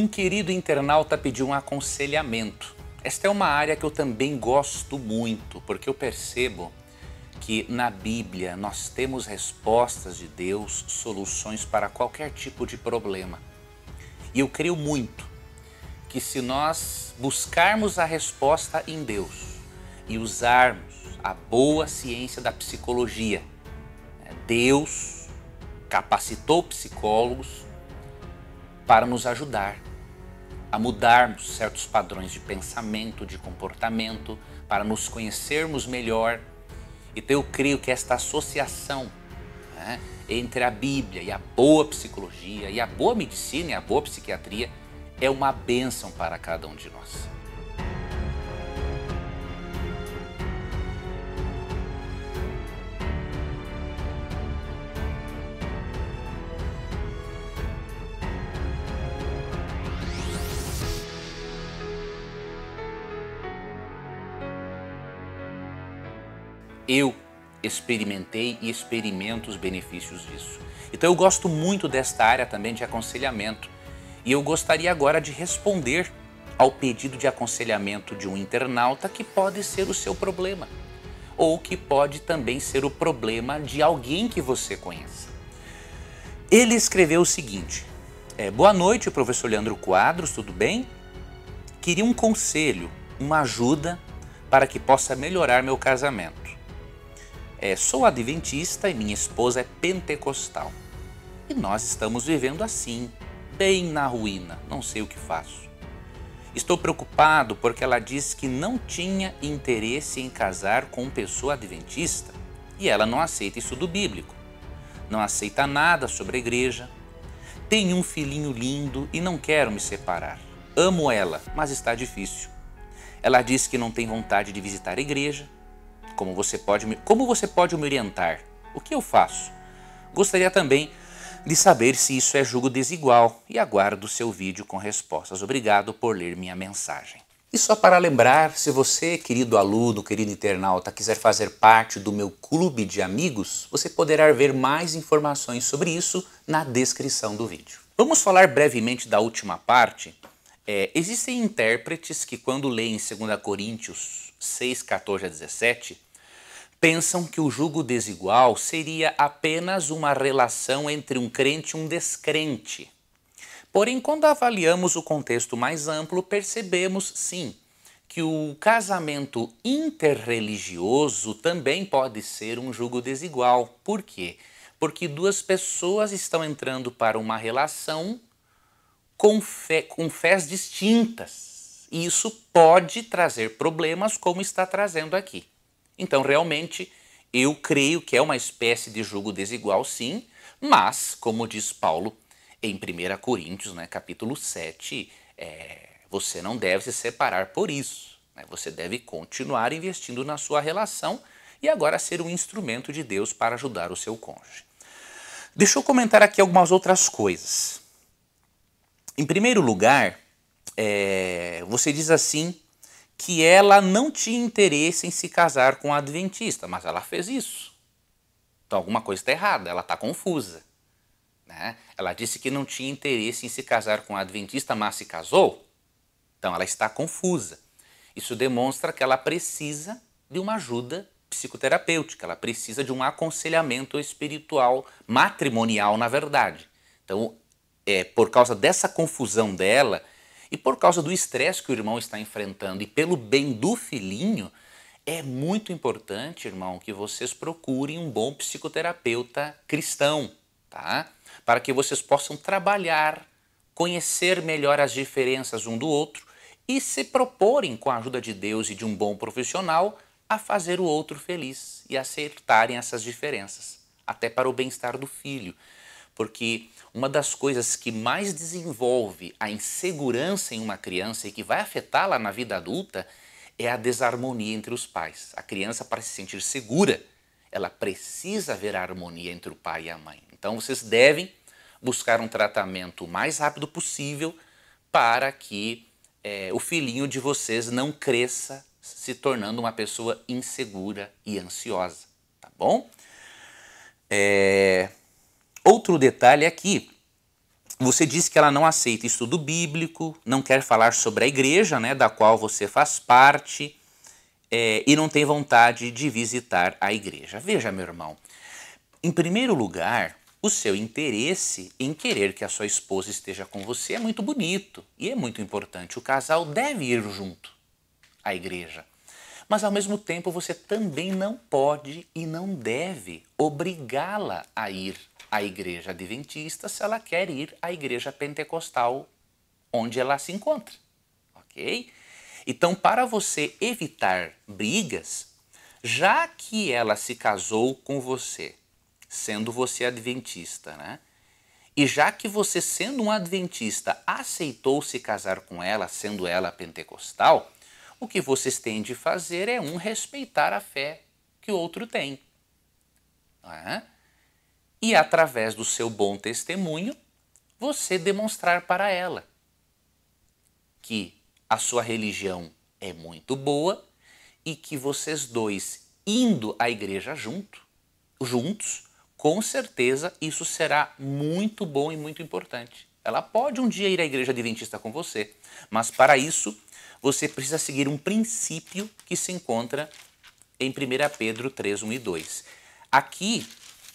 Um querido internauta pediu um aconselhamento. Esta é uma área que eu também gosto muito, porque eu percebo que na Bíblia nós temos respostas de Deus, soluções para qualquer tipo de problema. E eu creio muito que se nós buscarmos a resposta em Deus e usarmos a boa ciência da psicologia, né, Deus capacitou psicólogos para nos ajudar a mudarmos certos padrões de pensamento, de comportamento, para nos conhecermos melhor. Então eu creio que esta associação né, entre a Bíblia e a boa psicologia, e a boa medicina e a boa psiquiatria é uma bênção para cada um de nós. Eu experimentei e experimento os benefícios disso. Então eu gosto muito desta área também de aconselhamento. E eu gostaria agora de responder ao pedido de aconselhamento de um internauta que pode ser o seu problema, ou que pode também ser o problema de alguém que você conhece. Ele escreveu o seguinte: é, Boa noite, professor Leandro Quadros, tudo bem? Queria um conselho, uma ajuda para que possa melhorar meu casamento é, sou adventista e minha esposa é pentecostal. E nós estamos vivendo assim, bem na ruína, não sei o que faço. Estou preocupado porque ela disse que não tinha interesse em casar com pessoa adventista e ela não aceita isso do bíblico. Não aceita nada sobre a igreja. Tem um filhinho lindo e não quero me separar. Amo ela, mas está difícil. Ela diz que não tem vontade de visitar a igreja como você pode me, como você pode me orientar? O que eu faço? Gostaria também de saber se isso é julgo desigual e aguardo o seu vídeo com respostas. Obrigado por ler minha mensagem. E só para lembrar, se você, querido aluno, querido internauta, quiser fazer parte do meu clube de amigos, você poderá ver mais informações sobre isso na descrição do vídeo. Vamos falar brevemente da última parte. É, existem intérpretes que, quando leem 2 Coríntios 6, 14 a 17, pensam que o jugo desigual seria apenas uma relação entre um crente e um descrente. Porém, quando avaliamos o contexto mais amplo, percebemos sim que o casamento interreligioso também pode ser um jugo desigual. Por quê? Porque duas pessoas estão entrando para uma relação com, fé, com fés distintas. E isso pode trazer problemas, como está trazendo aqui. Então, realmente, eu creio que é uma espécie de jogo desigual, sim, mas, como diz Paulo em 1 Coríntios, né, capítulo 7, é, você não deve se separar por isso. Né? Você deve continuar investindo na sua relação e agora ser um instrumento de Deus para ajudar o seu cônjuge. Deixa eu comentar aqui algumas outras coisas. Em primeiro lugar, é, você diz assim que ela não tinha interesse em se casar com um adventista, mas ela fez isso. Então alguma coisa está errada, ela está confusa. Né? Ela disse que não tinha interesse em se casar com um adventista, mas se casou. Então ela está confusa. Isso demonstra que ela precisa de uma ajuda psicoterapêutica, ela precisa de um aconselhamento espiritual, matrimonial, na verdade. Então, é, por causa dessa confusão dela, e por causa do estresse que o irmão está enfrentando e pelo bem do filhinho, é muito importante, irmão, que vocês procurem um bom psicoterapeuta cristão, tá? Para que vocês possam trabalhar, conhecer melhor as diferenças um do outro e se proporem, com a ajuda de Deus e de um bom profissional, a fazer o outro feliz e acertarem essas diferenças, até para o bem-estar do filho porque uma das coisas que mais desenvolve a insegurança em uma criança e que vai afetá-la na vida adulta é a desarmonia entre os pais. A criança, para se sentir segura, ela precisa a harmonia entre o pai e a mãe. Então vocês devem buscar um tratamento o mais rápido possível para que é, o filhinho de vocês não cresça se tornando uma pessoa insegura e ansiosa, tá bom? É, Outro detalhe é você disse que ela não aceita estudo bíblico, não quer falar sobre a igreja né, da qual você faz parte é, e não tem vontade de visitar a igreja. Veja, meu irmão, em primeiro lugar, o seu interesse em querer que a sua esposa esteja com você é muito bonito e é muito importante. O casal deve ir junto à igreja. Mas ao mesmo tempo, você também não pode e não deve obrigá-la a ir a igreja adventista se ela quer ir à igreja pentecostal onde ela se encontra, ok? Então, para você evitar brigas, já que ela se casou com você, sendo você adventista, né? E já que você, sendo um adventista, aceitou se casar com ela, sendo ela pentecostal, o que vocês têm de fazer é um respeitar a fé que o outro tem. Não é? e, através do seu bom testemunho, você demonstrar para ela que a sua religião é muito boa e que vocês dois indo à igreja junto, juntos, com certeza isso será muito bom e muito importante. Ela pode um dia ir à igreja adventista com você, mas para isso você precisa seguir um princípio que se encontra em 1 Pedro 3, 1 e 2. Aqui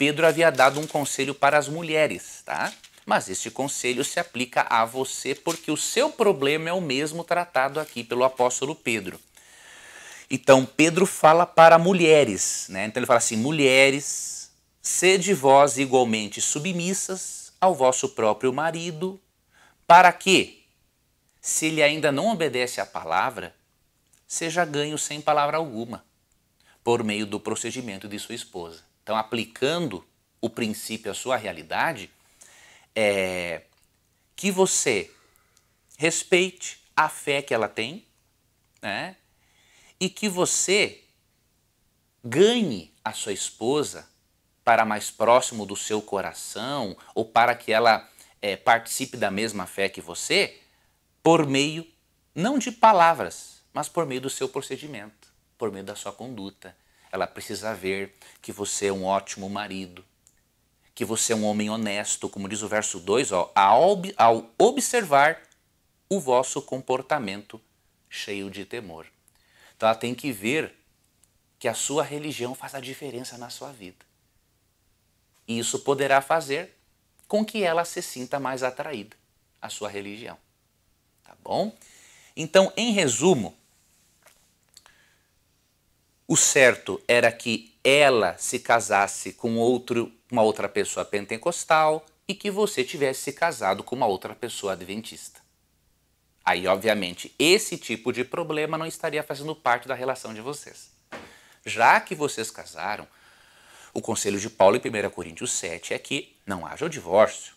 Pedro havia dado um conselho para as mulheres, tá? Mas esse conselho se aplica a você porque o seu problema é o mesmo tratado aqui pelo apóstolo Pedro. Então, Pedro fala para mulheres, né? Então ele fala assim: mulheres, sede vós igualmente submissas ao vosso próprio marido, para que, se ele ainda não obedece à palavra, seja ganho sem palavra alguma, por meio do procedimento de sua esposa. Então, aplicando o princípio à sua realidade, é que você respeite a fé que ela tem, né? E que você ganhe a sua esposa para mais próximo do seu coração ou para que ela é, participe da mesma fé que você por meio não de palavras, mas por meio do seu procedimento, por meio da sua conduta, ela precisa ver que você é um ótimo marido, que você é um homem honesto, como diz o verso 2, ó, ao, ao observar o vosso comportamento cheio de temor. Então ela tem que ver que a sua religião faz a diferença na sua vida. E isso poderá fazer com que ela se sinta mais atraída à sua religião. Tá bom? Então, em resumo, o certo era que ela se casasse com outro, uma outra pessoa pentecostal e que você tivesse se casado com uma outra pessoa adventista. Aí, obviamente, esse tipo de problema não estaria fazendo parte da relação de vocês. Já que vocês casaram, o conselho de Paulo em 1 Coríntios 7 é que não haja o divórcio.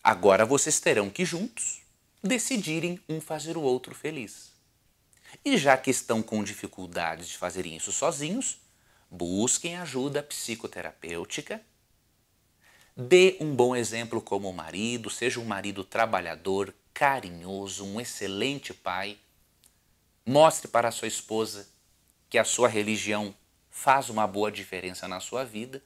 Agora vocês terão que juntos decidirem um fazer o outro feliz. E já que estão com dificuldades de fazerem isso sozinhos, busquem ajuda psicoterapêutica. Dê um bom exemplo como marido, seja um marido trabalhador, carinhoso, um excelente pai. Mostre para a sua esposa que a sua religião faz uma boa diferença na sua vida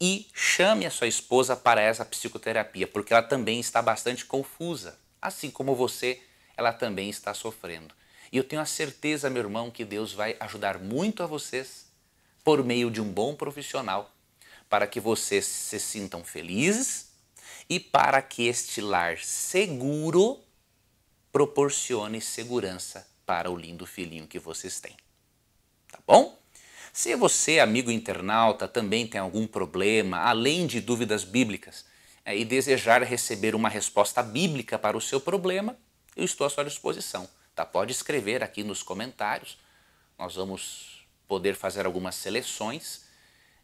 e chame a sua esposa para essa psicoterapia, porque ela também está bastante confusa, assim como você, ela também está sofrendo. E eu tenho a certeza, meu irmão, que Deus vai ajudar muito a vocês por meio de um bom profissional, para que vocês se sintam felizes e para que este lar seguro proporcione segurança para o lindo filhinho que vocês têm. Tá bom? Se você, amigo internauta, também tem algum problema, além de dúvidas bíblicas, eh, e desejar receber uma resposta bíblica para o seu problema, eu estou à sua disposição Tá? Pode escrever aqui nos comentários. Nós vamos poder fazer algumas seleções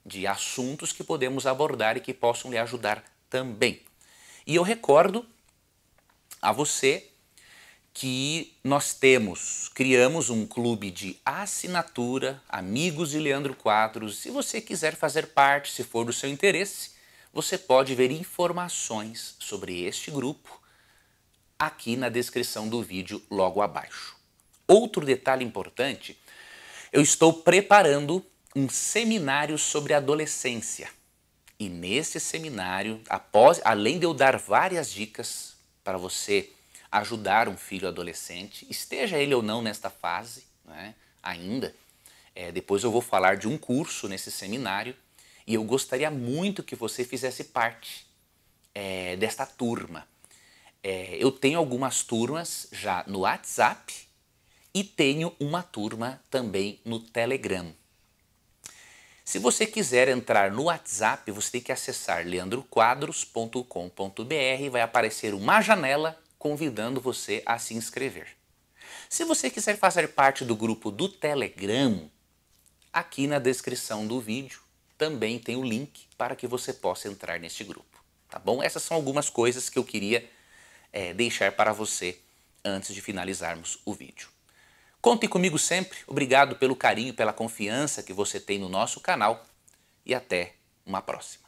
de assuntos que podemos abordar e que possam lhe ajudar também. E eu recordo a você que nós temos, criamos um clube de assinatura, amigos de Leandro Quadros. Se você quiser fazer parte, se for do seu interesse, você pode ver informações sobre este grupo aqui na descrição do vídeo logo abaixo. Outro detalhe importante, eu estou preparando um seminário sobre adolescência. E nesse seminário, após, além de eu dar várias dicas para você ajudar um filho adolescente, esteja ele ou não nesta fase, né, ainda, é, depois eu vou falar de um curso nesse seminário e eu gostaria muito que você fizesse parte é, desta turma. É, eu tenho algumas turmas já no WhatsApp e tenho uma turma também no Telegram. Se você quiser entrar no WhatsApp, você tem que acessar leandroquadros.com.br e vai aparecer uma janela convidando você a se inscrever. Se você quiser fazer parte do grupo do Telegram, aqui na descrição do vídeo também tem o link para que você possa entrar neste grupo, tá bom? Essas são algumas coisas que eu queria é, deixar para você antes de finalizarmos o vídeo. Contem comigo sempre, obrigado pelo carinho, pela confiança que você tem no nosso canal e até uma próxima.